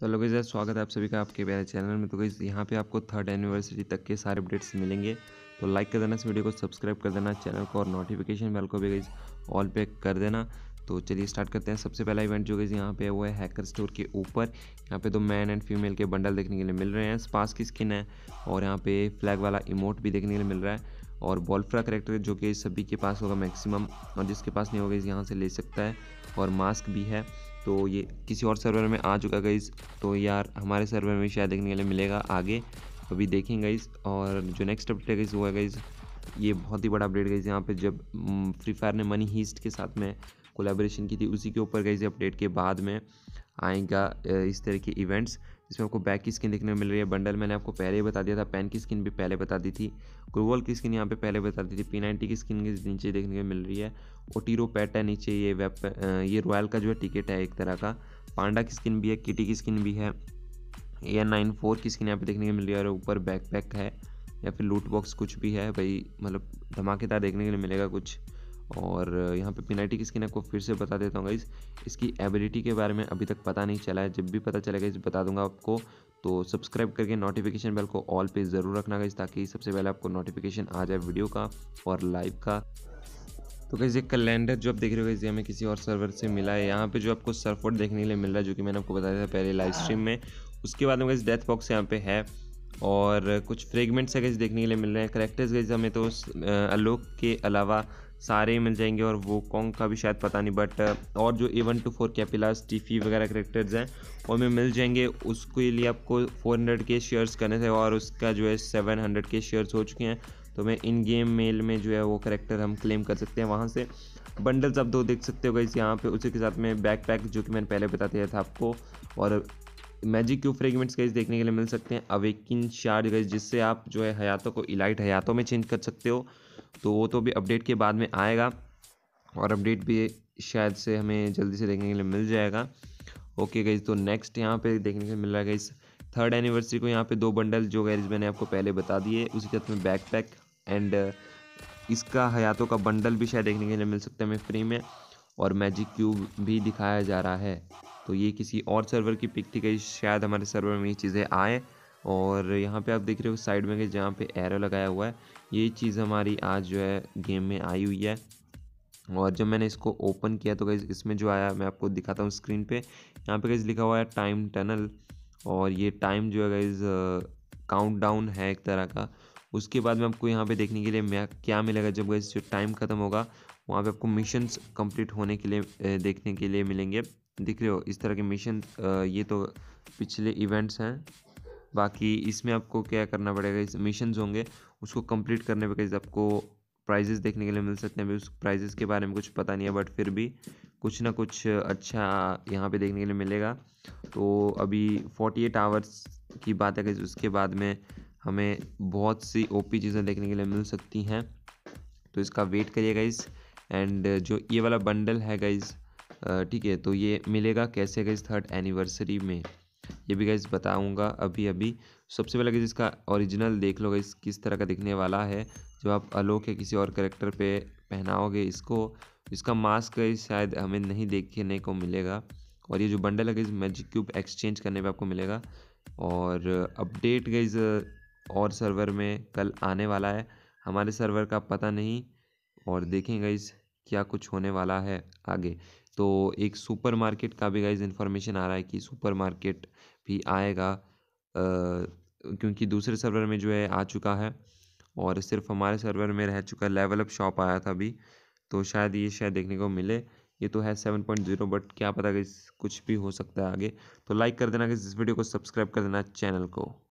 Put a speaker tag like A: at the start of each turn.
A: तो हेलो गई स्वागत है आप सभी का आपके मेरे चैनल में तो गई यहाँ पे आपको थर्ड एनिवर्सरी तक के सारे अपडेट्स मिलेंगे तो लाइक कर देना इस वीडियो को सब्सक्राइब कर देना चैनल को और नोटिफिकेशन बेल को भी गई ऑल पे कर देना तो चलिए स्टार्ट करते हैं सबसे पहला इवेंट जो गई यहाँ पे वो है हैकर स्टोर के ऊपर यहाँ पे तो मैन एंड फीमेल के बंडल देखने के लिए मिल रहे हैं स्पास की स्किन है और यहाँ पे फ्लैग वाला इमोट भी देखने के लिए मिल रहा है और बॉल्फ्रा करेक्टर जो कि सभी के पास होगा मैक्सिमम और जिसके पास नहीं होगा इस यहाँ से ले सकता है और मास्क भी है तो ये किसी और सर्वर में आ चुका गई तो यार हमारे सर्वर में शायद देखने के लिए मिलेगा आगे अभी तो देखेंगे इस और जो नेक्स्ट अपडेट है वो है गई ये बहुत ही बड़ा अपडेट गई यहाँ पे जब फ्री हम्म, फायर ने मनी हीस्ट के साथ में कोलेबोरेशन की थी उसी के ऊपर गई अपडेट के बाद में आएगा इस तरह के इवेंट्स इसमें आपको बैक की स्किन देखने को मिल रही है बंडल मैंने आपको पहले ही बता दिया था पेन की स्किन भी पहले बता दी थी ग्रोवल की स्किन यहाँ पे पहले बता दी थी पी नाइनटी की स्किन के नीचे देखने को मिल रही है ओटीरो पैट है नीचे ये वेब ये रॉयल का जो है टिकट है एक तरह का पांडा की स्किन भी है किटी की स्किन भी है ए नाइन फोर की स्किन यहाँ पे देखने को मिल रही है और ऊपर बैक पैक है या फिर लूट बॉक्स कुछ भी है भाई मतलब धमाकेदार देखने के लिए मिलेगा कुछ और यहाँ पे पिनाइटी स्किन आपको फिर से बता देता हूँ गाइज इसकी एबिलिटी के बारे में अभी तक पता नहीं चला है जब भी पता चलेगा इस बता दूंगा आपको तो सब्सक्राइब करके नोटिफिकेशन बेल को ऑल पे ज़रूर रखना गाइज ताकि सबसे पहले आपको नोटिफिकेशन आ जाए वीडियो का और लाइव का तो कैसे ये कैलेंडर जो आप देख रहे हो ये हमें किसी और सर्वर से मिला है यहाँ पे जो आपको सर्फोर्ड देखने के लिए मिल रहा है जो कि मैंने आपको बताया था पहले लाइव हाँ। स्ट्रीम में उसके बाद में डेथ बॉक्स यहाँ पे है और कुछ फ्रेगमेंट्स है गाइज देखने के लिए मिल रहे हैं करेक्टर्स गाइज हमें तो अलोक के अलावा सारे मिल जाएंगे और वो कॉन्ग का भी शायद पता नहीं बट uh, और जो ए वन टू फोर कैपिलास टीफी वगैरह करेक्टर्स हैं वो हमें मिल जाएंगे उसके लिए आपको फोर हंड्रेड के शेयर्स करने थे और उसका जो है सेवन हंड्रेड के शेयर्स हो चुके हैं तो मैं इन गेम मेल में जो है वो करेक्टर हम क्लेम कर सकते हैं वहाँ से बंडल्स आप दो देख सकते हो गई यहाँ पे उसी के साथ में बैक पैक जो कि मैंने पहले बता दिया था आपको और मैजिक क्यूब फ्रेगमेंट्स गई देखने के लिए मिल सकते हैं अवेकिन शार्ड गई जिससे आप जो है हयातों को इलाइट हयातों में चेंज कर सकते हो तो वो तो अभी अपडेट के बाद में आएगा और अपडेट भी शायद से हमें जल्दी से देखने के लिए मिल जाएगा ओके गई तो नेक्स्ट यहाँ पे देखने के लिए मिल रहा है इस थर्ड एनिवर्सरी को यहाँ पे दो बंडल जो गैरिज मैंने आपको पहले बता दिए उसी के साथ में बैक पैक एंड इसका हयातों का बंडल भी शायद देखने के लिए मिल सकता है हमें फ्री में और मैजिक क्यूब भी दिखाया जा रहा है तो ये किसी और सर्वर की पिक थी गई शायद हमारे सर्वर में ये चीज़ें आएँ और यहाँ पे आप देख रहे हो साइड में जहाँ पे एरो लगाया हुआ है ये चीज़ हमारी आज जो है गेम में आई हुई है और जब मैंने इसको ओपन किया तो कहीं इसमें जो आया मैं आपको दिखाता हूँ स्क्रीन पे यहाँ पे कहीं लिखा हुआ है टाइम टनल और ये टाइम जो है गई काउंटडाउन है एक तरह का उसके बाद में आपको यहाँ पे देखने के लिए क्या मिलेगा जब गई जो टाइम ख़त्म होगा वहाँ पे आपको मिशन कंप्लीट होने के लिए देखने के लिए मिलेंगे दिख रहे हो इस तरह के मिशन ये तो पिछले इवेंट्स हैं बाकी इसमें आपको क्या करना पड़ेगा इस मिशन होंगे उसको कंप्लीट करने पर कैसे आपको प्राइजेस देखने के लिए मिल सकते हैं अभी उस प्राइजेस के बारे में कुछ पता नहीं है बट फिर भी कुछ ना कुछ अच्छा यहाँ पे देखने के लिए मिलेगा तो अभी फोर्टी एट आवर्स की बात है कैसे उसके बाद में हमें बहुत सी पी चीज़ें देखने के लिए मिल सकती हैं तो इसका वेट करिए गाइज एंड जो ये वाला बंडल है गाइज ठीक है तो ये मिलेगा कैसे गाइज थर्ड एनिवर्सरी में ये भी गाइज बताऊँगा अभी अभी सबसे पहले गाइज इसका ओरिजिनल देख लो गाइज किस तरह का दिखने वाला है जब आप अलोक या किसी और करेक्टर पे पहनाओगे इसको इसका मास्क गाइज शायद हमें नहीं देखने को मिलेगा और ये जो बंडल है इस मैजिक क्यूब एक्सचेंज करने पर आपको मिलेगा और अपडेट इस और सर्वर में कल आने वाला है हमारे सर्वर का पता नहीं और देखें इस क्या कुछ होने वाला है आगे तो एक सुपरमार्केट का भी गाइज इन्फॉर्मेशन आ रहा है कि सुपरमार्केट भी आएगा क्योंकि दूसरे सर्वर में जो है आ चुका है और सिर्फ हमारे सर्वर में रह चुका लेवल अप शॉप आया था अभी तो शायद ये शायद देखने को मिले ये तो है सेवन पॉइंट जीरो बट क्या पता कि कुछ भी हो सकता है आगे तो लाइक कर देना कि इस वीडियो को सब्सक्राइब कर देना चैनल को